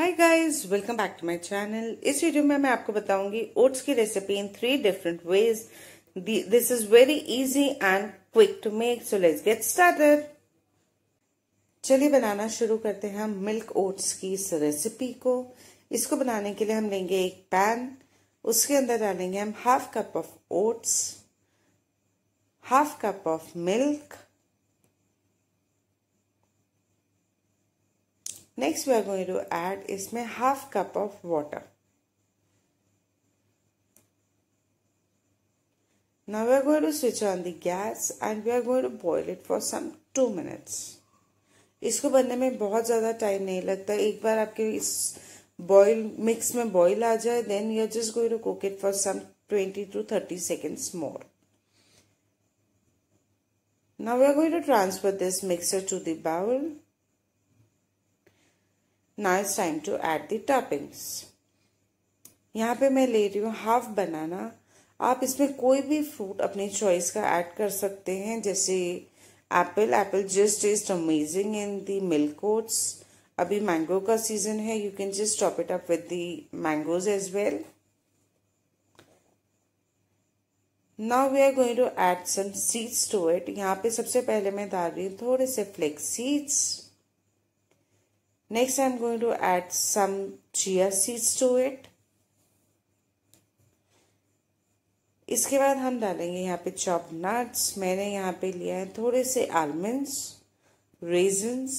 Hi guys welcome back to my channel इस video में मैं आपको बताऊंगी ओट्स की recipe in three different ways this is very easy and quick to make so let's get started चलिए बनाना शुरू करते हैं हम मिल्क ओट्स की इस रेसिपी को इसको बनाने के लिए हम लेंगे एक पैन उसके अंदर डालेंगे हम half cup of oats half cup of milk Next we are going to add इसमें half cup of water. Now we are going to switch on the gas and we are going to boil it for some two minutes. इसको बनने में बहुत ज़्यादा time नहीं लगता एक बार आपके इस बॉईल मिक्स में बॉईल आ जाए then you are just going to cook it for some twenty to thirty seconds more Now we are going to transfer this mixture to the bowl ना it's time to add the toppings यहाँ पे मैं ले रही हूँ half banana आप इसमें कोई भी फ्रूट अपनी चॉइस का ऐड कर सकते हैं जैसे apple apple just is amazing in the milk oats अभी मैंगो का सीजन है you can just top it up with the mangoes as well now we are going to add some seeds to it यहाँ पे सबसे पहले मैं डाल रही हूँ थोड़े से flax seeds Next I'm going to add some chia seeds to it. इसके बाद हम डालेंगे यहाँ पे चॉप नट्स मैंने यहाँ पे लिया है थोड़े से almonds raisins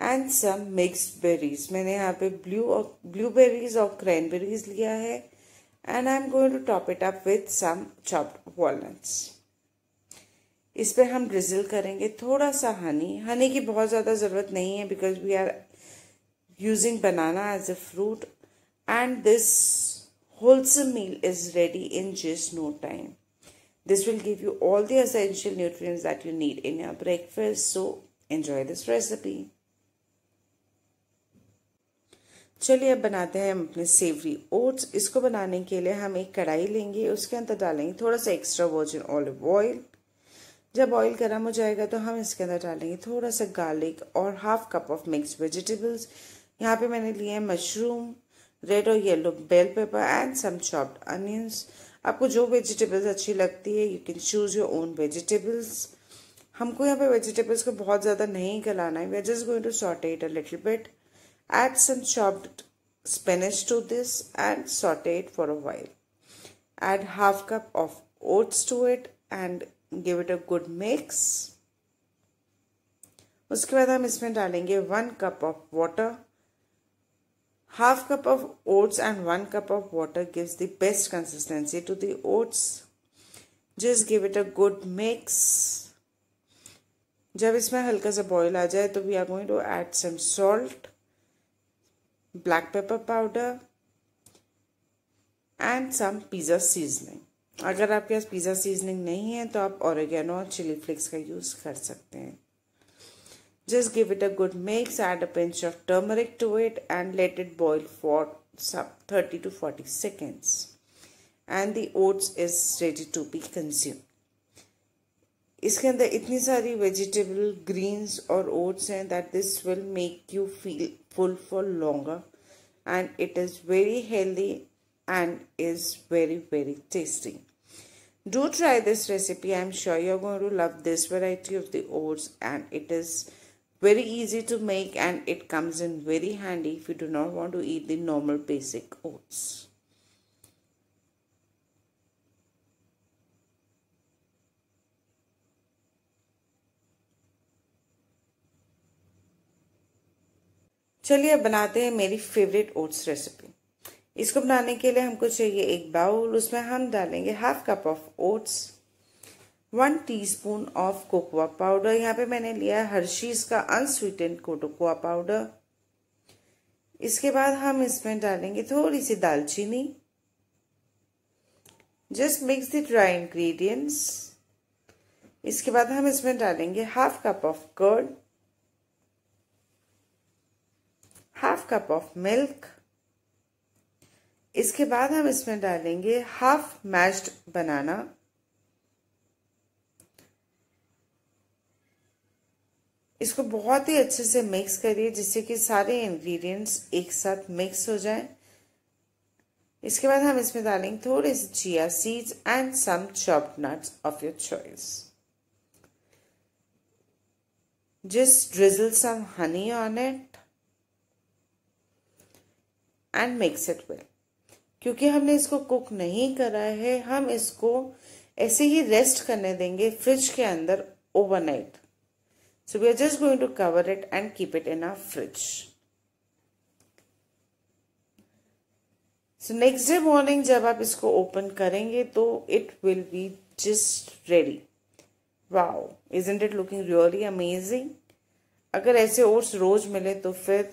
and some mix berries मैंने यहाँ पे ब्लू और ब्लूबेरीज और क्रैनबेरीज लिया है and I am going to top it up with some chopped walnuts इस पर हम ड्रिजल करेंगे थोड़ा सा हनी हनी की बहुत ज़्यादा ज़रूरत नहीं है because we are using banana as a fruit and this wholesome meal is ready in just no time this will give you all the essential nutrients that you need in your breakfast so enjoy this recipe चलिए अब बनाते हैं हम अपने Sewri oats इसको बनाने के लिए हम एक कढ़ाई लेंगे उसके अंदर डालेंगे थोड़ा सा एक्स्ट्रा वर्जिन ऑलिव ऑयल जब ऑयल गर्म हो जाएगा तो हम इसके अंदर डालेंगे थोड़ा सा गार्लिक और half cup of mix vegetables यहाँ पे मैंने लिए हैं मशरूम रेड और yellow bell pepper and some chopped onions आपको जो वेजिटेबल्स अच्छी लगती है you can choose your own vegetables हमको यहाँ पे वेजिटेबल्स को बहुत ज़्यादा नहीं गलाना है we are just going to saute it a little bit add some chopped spinach to this and saute it for a while add half cup of oats to it and give it a good mix उसके बाद हम इसमें डालेंगे one cup of water half cup of oats and one cup of water gives the best consistency to the oats just give it a good mix जब इसमें हल्का सा boil आ जाए तो we are going to add some salt black pepper powder and some pizza seasoning. अगर आपके पास pizza seasoning नहीं है तो आप औरगेनो और चिली फ्लेक्स का यूज़ कर सकते हैं just give it a good mix add a pinch of turmeric to it and let it boil for some thirty to forty seconds and the oats is ready to be consume इसके अंदर इतनी सारी vegetable greens और oats हैं that this will make you feel full for longer and it is very healthy and is very very tasty Do try this recipe. I'm sure you're going to love this variety of the oats and it is very easy to make and it comes in very handy if you do not want to eat the normal basic oats. चलिए बनाते हैं मेरी favourite oats recipe इसको बनाने के लिए हमको चाहिए एक बाउल उसमें हम डालेंगे half cup of oats one teaspoon of cocoa powder यहाँ पे मैंने लिया हर्शीज का अनस्वीटेंड कोकोआ पाउडर इसके बाद हम इसमें डालेंगे थोड़ी सी दालचीनी just mix the dry ingredients इसके बाद हम इसमें डालेंगे half cup of curd half cup of milk इसके बाद हम इसमें डालेंगे हाफ मैश्ड बनाना इसको बहुत ही अच्छे से मिक्स करिए जिससे कि सारे इंग्रेडिएंट्स एक साथ मिक्स हो जाएं। इसके बाद हम इसमें डालेंगे थोड़े से chia seeds and some chopped nuts of your choice just drizzle some honey on it and mix it well. क्योंकि हमने इसको कुक नहीं करा है हम इसको ऐसे ही रेस्ट करने देंगे फ्रिज के अंदर overnight so we are just going to cover it and keep it in our fridge so next day morning जब आप इसको ओपन करेंगे तो it will be just ready wow is isn't it looking really amazing अगर ऐसे oats रोज मिले तो फिर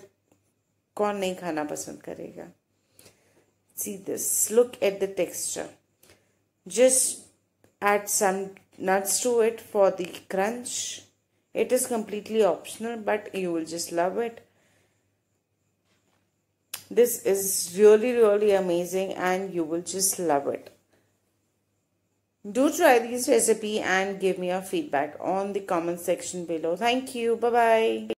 कौन नहीं खाना पसंद करेगा see this look at the texture just add some nuts to it for the crunch it is completely optional but you will just love it this is really really amazing and you will just love it do try this recipe and give me your feedback on the comment section below thank you bye bye